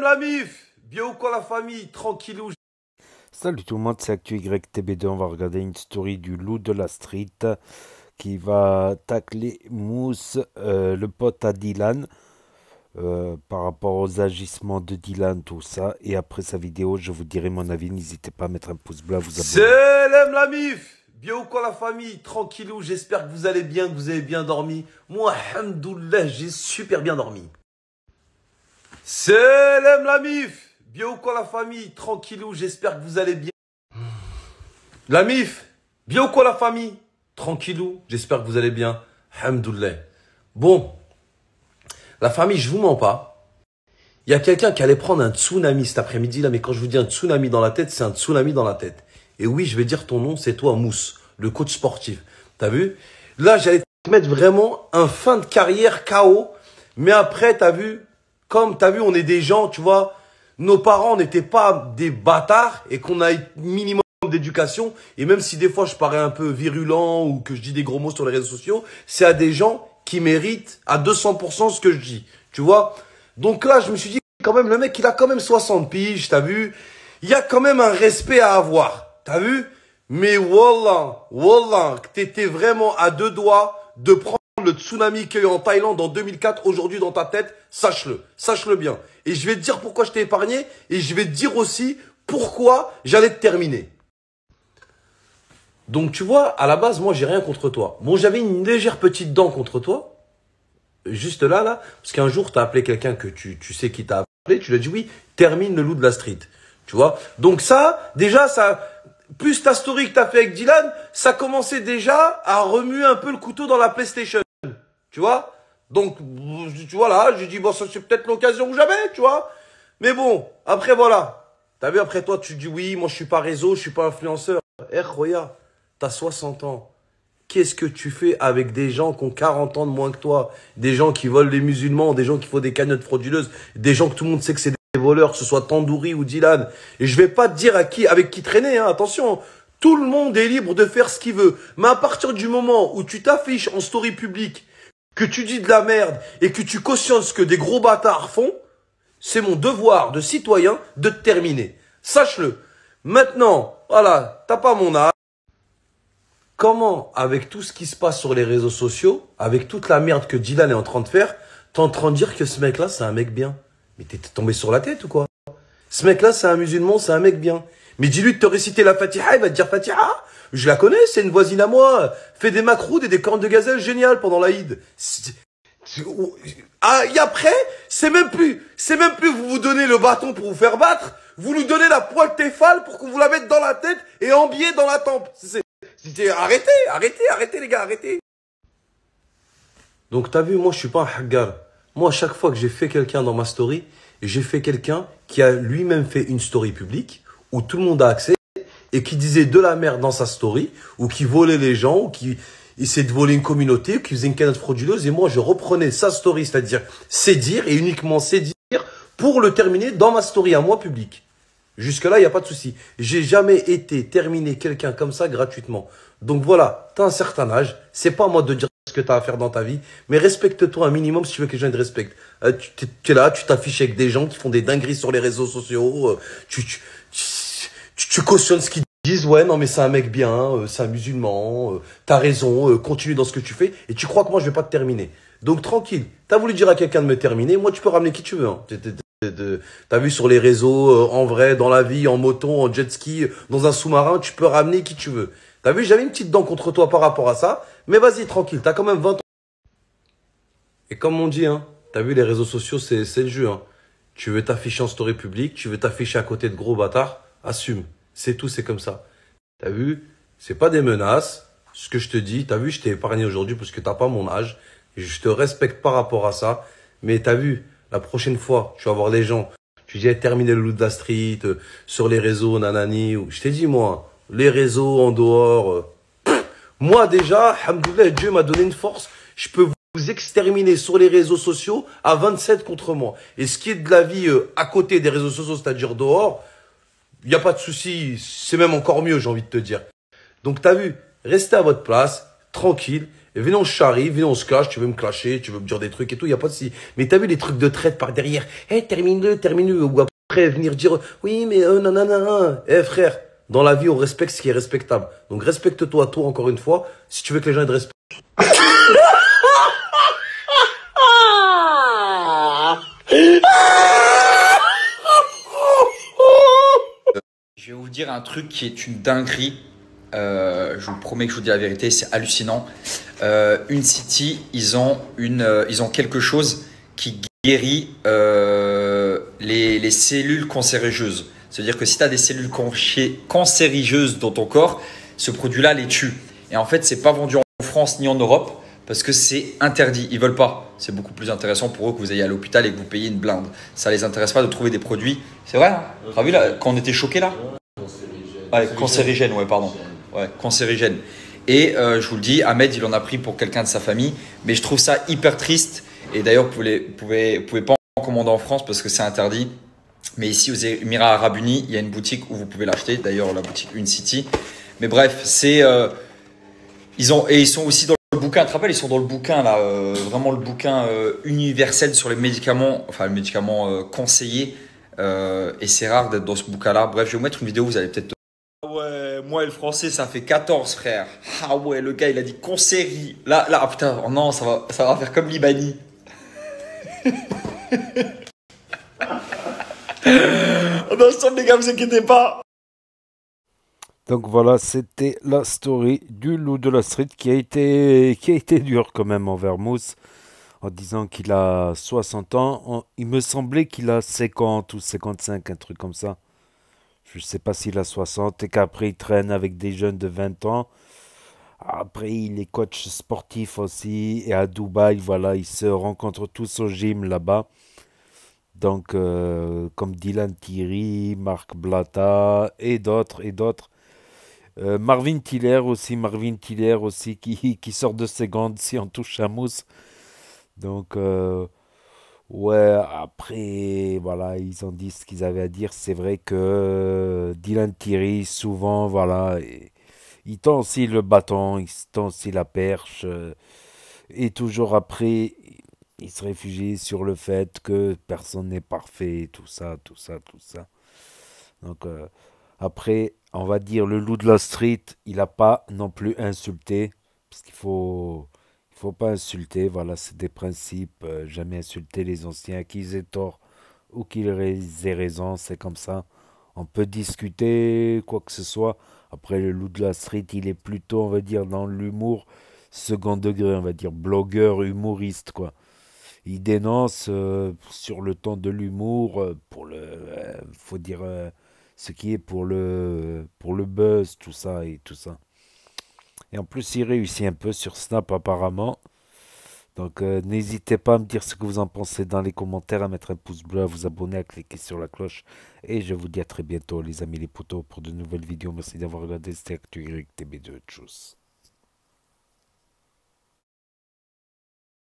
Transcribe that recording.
la mif quoi la famille Salut tout le monde, c'est actuytb 2 On va regarder une story du loup de la street qui va tacler Mousse, euh, le pote à Dylan, euh, par rapport aux agissements de Dylan, tout ça. Et après sa vidéo, je vous dirai mon avis. N'hésitez pas à mettre un pouce bleu, à vous abonner. Salut la mif Bien ou quoi la famille Tranquillou, j'espère que vous allez bien, que vous avez bien dormi. Moi, j'ai super bien dormi. C'est la MIF Bien quoi la famille Tranquillou, j'espère que vous allez bien. La MIF Bien quoi la famille Tranquillou, j'espère que vous allez bien. Hamdoullah. Bon, la famille, je vous mens pas. Il y a quelqu'un qui allait prendre un tsunami cet après-midi, là, mais quand je vous dis un tsunami dans la tête, c'est un tsunami dans la tête. Et oui, je vais dire ton nom, c'est toi, Mousse, le coach sportif. T'as vu Là, j'allais te mettre vraiment un fin de carrière KO, mais après, t'as vu, comme tu as vu, on est des gens, tu vois, nos parents n'étaient pas des bâtards et qu'on a minimum d'éducation. Et même si des fois je parais un peu virulent ou que je dis des gros mots sur les réseaux sociaux, c'est à des gens qui méritent à 200% ce que je dis. Tu vois Donc là, je me suis dit, quand même, le mec, il a quand même 60 piges, t'as vu Il y a quand même un respect à avoir, t'as vu Mais Wallah, Wallah, t'étais vraiment à deux doigts de prendre le tsunami qu'il y a eu en Thaïlande en 2004 aujourd'hui dans ta tête, sache-le, sache-le bien. Et je vais te dire pourquoi je t'ai épargné et je vais te dire aussi pourquoi j'allais te terminer. Donc tu vois, à la base, moi j'ai rien contre toi. Bon, j'avais une légère petite dent contre toi, juste là, là, parce qu'un jour tu as appelé quelqu'un que tu, tu sais qui t'a appelé, tu lui as dit oui, termine le loup de la street. Tu vois Donc ça, déjà, ça, plus ta story que t'as fait avec Dylan, ça commençait déjà à remuer un peu le couteau dans la PlayStation. Tu vois Donc, tu vois là, j'ai dit, bon, ça c'est peut-être l'occasion ou jamais, tu vois Mais bon, après voilà. T'as vu, après toi, tu dis, oui, moi je suis pas réseau, je suis pas influenceur. Eh, Roya, t'as 60 ans. Qu'est-ce que tu fais avec des gens qui ont 40 ans de moins que toi Des gens qui volent les musulmans, des gens qui font des cagnottes frauduleuses, des gens que tout le monde sait que c'est des voleurs, que ce soit Tandouri ou Dylan. Et je vais pas te dire à qui, avec qui traîner, hein, attention. Tout le monde est libre de faire ce qu'il veut. Mais à partir du moment où tu t'affiches en story publique que tu dis de la merde et que tu cautionnes ce que des gros bâtards font, c'est mon devoir de citoyen de te terminer. Sache-le. Maintenant, voilà, t'as pas mon âge. Comment, avec tout ce qui se passe sur les réseaux sociaux, avec toute la merde que Dylan est en train de faire, t'es en train de dire que ce mec-là, c'est un mec bien Mais t'es tombé sur la tête ou quoi Ce mec-là, c'est un musulman, c'est un mec bien. Mais dis-lui de te réciter la Fatiha, il va te dire Fatiha je la connais, c'est une voisine à moi. Fait des macroudes et des cornes de gazelle géniales pendant l'Aïd. Ah, et après, c'est même plus, c'est même plus vous vous donnez le bâton pour vous faire battre, vous nous donnez la poêle téfale pour qu'on vous la mette dans la tête et biais dans la tempe. arrêtez, arrêtez, arrêtez les gars, arrêtez. Donc t'as vu, moi je suis pas un haggar. Moi, à chaque fois que j'ai fait quelqu'un dans ma story, j'ai fait quelqu'un qui a lui-même fait une story publique où tout le monde a accès et qui disait de la merde dans sa story, ou qui volait les gens, ou qui essayait de voler une communauté, ou qui faisait une canette frauduleuse, et moi je reprenais sa story, c'est-à-dire ses dires, et uniquement ses dires, pour le terminer dans ma story à moi public Jusque-là, il n'y a pas de souci. J'ai jamais été terminé quelqu'un comme ça gratuitement. Donc voilà, tu as un certain âge, c'est pas à moi de dire ce que tu as à faire dans ta vie, mais respecte-toi un minimum si tu veux que les gens te respectent. Euh, tu, es, là, tu t'affiches avec des gens qui font des dingueries sur les réseaux sociaux, euh, tu, tu tu, cautionnes ce qu'ils disent, ouais, non, mais c'est un mec bien, euh, c'est un musulman, euh, t'as raison, euh, continue dans ce que tu fais, et tu crois que moi je vais pas te terminer. Donc tranquille, t'as voulu dire à quelqu'un de me terminer, moi tu peux ramener qui tu veux. Hein. T'as vu sur les réseaux, en vrai, dans la vie, en moto, en jet ski, dans un sous-marin, tu peux ramener qui tu veux. T'as vu, j'avais une petite dent contre toi par rapport à ça, mais vas-y, tranquille, t'as quand même 20 ans. Et comme on dit, hein, t'as vu, les réseaux sociaux, c'est le jeu. Hein. Tu veux t'afficher en story publique, tu veux t'afficher à côté de gros bâtards, assume. C'est tout, c'est comme ça. T'as vu C'est pas des menaces. Ce que je te dis, t'as vu, je t'ai épargné aujourd'hui parce que t'as pas mon âge. je te respecte par rapport à ça. Mais t'as vu, la prochaine fois, tu vas voir les gens. Tu dis, terminer le loup de la street, euh, sur les réseaux, nanani. Ou... Je t'ai dit, moi, les réseaux en dehors. Euh, moi, déjà, alhamdoulilah, Dieu m'a donné une force. Je peux vous exterminer sur les réseaux sociaux à 27 contre moi. Et ce qui est de la vie euh, à côté des réseaux sociaux, c'est-à-dire dehors, il a pas de souci, c'est même encore mieux, j'ai envie de te dire. Donc t'as vu, restez à votre place, tranquille, et venez on se charrie, venez on se clash, tu veux me clasher, tu veux me dire des trucs et tout, il a pas de souci. Mais t'as vu les trucs de traite par derrière, Eh, termine-le, termine-le, ou après venir dire, oui, mais euh, nanana, non. Eh frère, dans la vie on respecte ce qui est respectable. Donc respecte-toi, toi encore une fois, si tu veux que les gens aient de respect. Je vais vous dire un truc qui est une dinguerie. Euh, je vous promets que je vous dis la vérité, c'est hallucinant. Euh, une City, ils ont, une, euh, ils ont quelque chose qui guérit les, les, cellules cancérigeuses. C'est-à-dire que si tu as des cellules cancérigeuses dans ton corps, ce produit-là les tue. Et en fait, c'est pas vendu en France ni en Europe parce que c'est interdit. Ils veulent pas. C'est beaucoup plus intéressant pour eux que vous ayez à l'hôpital et que vous payez une blinde. Ça les intéresse pas de trouver des produits. C'est vrai. Hein T'as vu là quand on était choqués là Ouais, cancérigène, ouais, pardon. Ouais, cancérigène. Et euh, je vous le dis, Ahmed, il en a pris pour quelqu'un de sa famille. Mais je trouve ça hyper triste. Et d'ailleurs, vous ne pouvez, pouvez pas en commander en France parce que c'est interdit. Mais ici, aux Émirats Arabes Unis, il y a une boutique où vous pouvez l'acheter. D'ailleurs, la boutique Une City. Mais bref, c'est. Euh, ils ont, et ils sont aussi dans le bouquin. Tu te rappelles, ils sont dans le bouquin, là. Euh, vraiment le bouquin universel sur les médicaments. Enfin, les médicaments conseillés. et c'est rare d'être dans ce bouquin-là. Bref, je vais vous mettre une vidéo, vous allez peut-être ouais, moi et le français, ça fait 14, frère. Ah ouais, le gars, il a dit consérie. Là, là, ah putain, oh non, ça va, ça va faire comme Libani. Oh On sort, les gars, vous inquiétez pas. Donc voilà, c'était la story du loup de la street qui a été, qui a été dur quand même en Mousse en disant qu'il a 60 ans. il me semblait qu'il a 50 ou 55, un truc comme ça je sais pas s'il a 60, et qu'après il traîne avec des jeunes de 20 ans. Après, il est coach sportif aussi, et à Dubaï, voilà, ils se rencontrent tous au gym là-bas. Donc, euh, comme Dylan Thierry, Marc Blata, et d'autres, et d'autres. Euh, Marvin Tiller aussi, Marvin Tiller aussi, qui, qui sort de ses si on touche à mousse. Donc, euh, Ouais, après, voilà, ils ont dit ce qu'ils avaient à dire. C'est vrai que euh, Dylan Thierry, souvent, voilà, il tend aussi le bâton, il tend aussi la perche. Euh, et toujours après, il se réfugie sur le fait que personne n'est parfait, tout ça, tout ça, tout ça. Donc, euh, après, on va dire, le loup de la street, il n'a pas non plus insulté, parce qu'il faut faut pas insulter, voilà, c'est des principes, euh, jamais insulter les anciens, qu'ils aient tort ou qu'ils aient raison, c'est comme ça. On peut discuter, quoi que ce soit. Après, le loup de la street, il est plutôt, on va dire, dans l'humour second degré, on va dire, blogueur, humoriste, quoi. Il dénonce euh, sur le ton de l'humour, euh, pour le, faut dire, ce qui est pour le, pour le buzz, tout ça et tout ça. Et en plus, il réussit un peu sur Snap apparemment. Donc euh, n'hésitez pas à me dire ce que vous en pensez dans les commentaires, à mettre un pouce bleu, à vous abonner, à cliquer sur la cloche. Et je vous dis à très bientôt les amis les potos pour de nouvelles vidéos. Merci d'avoir regardé, c'était ActuYTB2. Tchuss